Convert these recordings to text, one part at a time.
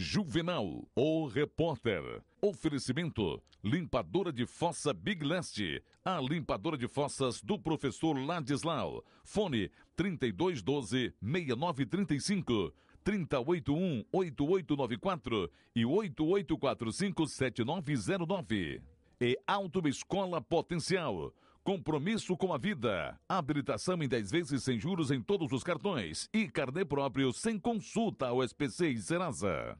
Juvenal, o repórter. Oferecimento: limpadora de fossa Big Lest, a limpadora de fossas do professor Ladislau. Fone 3212 6935. 3081-8894 e 8845-7909. E Autoescola é Potencial. Compromisso com a vida. Habilitação em 10 vezes sem juros em todos os cartões. E carnê próprio sem consulta ao SPC e Serasa.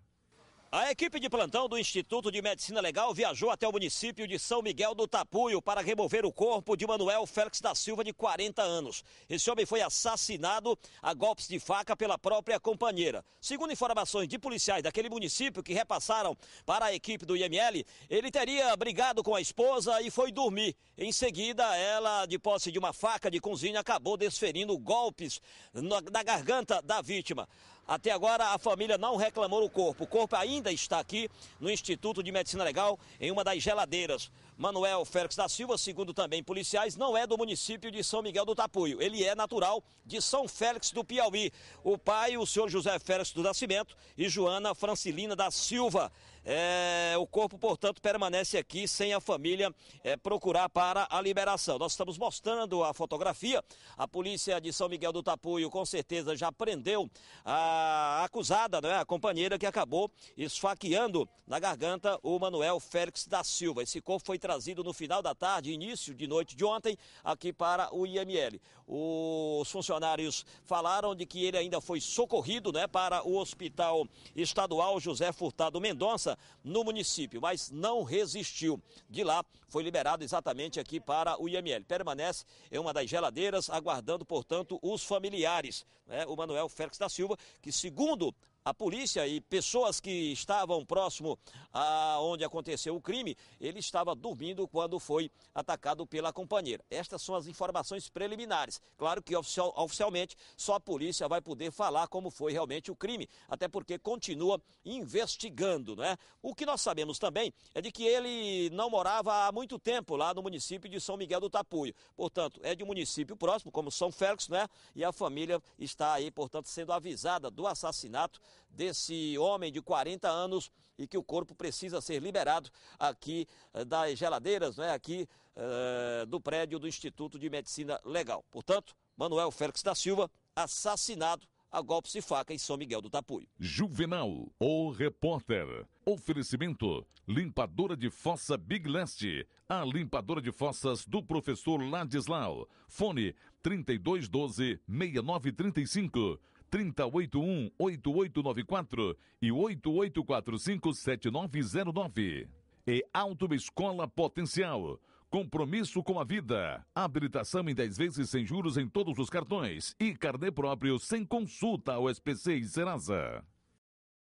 A equipe de plantão do Instituto de Medicina Legal viajou até o município de São Miguel do Tapuio para remover o corpo de Manuel Félix da Silva, de 40 anos. Esse homem foi assassinado a golpes de faca pela própria companheira. Segundo informações de policiais daquele município que repassaram para a equipe do IML, ele teria brigado com a esposa e foi dormir. Em seguida, ela, de posse de uma faca de cozinha, acabou desferindo golpes na garganta da vítima. Até agora, a família não reclamou o corpo. O corpo ainda está aqui no Instituto de Medicina Legal, em uma das geladeiras. Manuel Félix da Silva, segundo também policiais, não é do município de São Miguel do Tapuio. Ele é natural de São Félix do Piauí. O pai, o senhor José Félix do Nascimento e Joana Francilina da Silva. É, o corpo, portanto, permanece aqui sem a família é, procurar para a liberação. Nós estamos mostrando a fotografia. A polícia de São Miguel do Tapuio, com certeza, já prendeu a acusada, é? a companheira que acabou esfaqueando na garganta o Manuel Félix da Silva. Esse corpo foi trazido no final da tarde, início de noite de ontem, aqui para o IML. Os funcionários falaram de que ele ainda foi socorrido né, para o Hospital Estadual José Furtado Mendonça, no município, mas não resistiu. De lá, foi liberado exatamente aqui para o IML. Permanece em uma das geladeiras, aguardando, portanto, os familiares. Né? O Manuel Félix da Silva, que segundo a polícia e pessoas que estavam próximo a onde aconteceu o crime, ele estava dormindo quando foi atacado pela companheira. Estas são as informações preliminares. Claro que oficial, oficialmente só a polícia vai poder falar como foi realmente o crime, até porque continua investigando, né? O que nós sabemos também é de que ele não morava há muito tempo lá no município de São Miguel do Tapuio. Portanto, é de um município próximo, como São Félix, né? E a família está aí, portanto, sendo avisada do assassinato desse homem de 40 anos e que o corpo precisa ser liberado aqui eh, das geladeiras, né, aqui eh, do prédio do Instituto de Medicina Legal. Portanto, Manuel Félix da Silva, assassinado a golpes de faca em São Miguel do Tapuio. Juvenal, o repórter. Oferecimento: limpadora de fossa Big Leste. A limpadora de fossas do professor Ladislau. Fone 3212 6935. 3081 8894 e 8845 7909. E é Autoescola Potencial. Compromisso com a vida. Habilitação em 10 vezes sem juros em todos os cartões e carnê próprio sem consulta ao SPC e Serasa.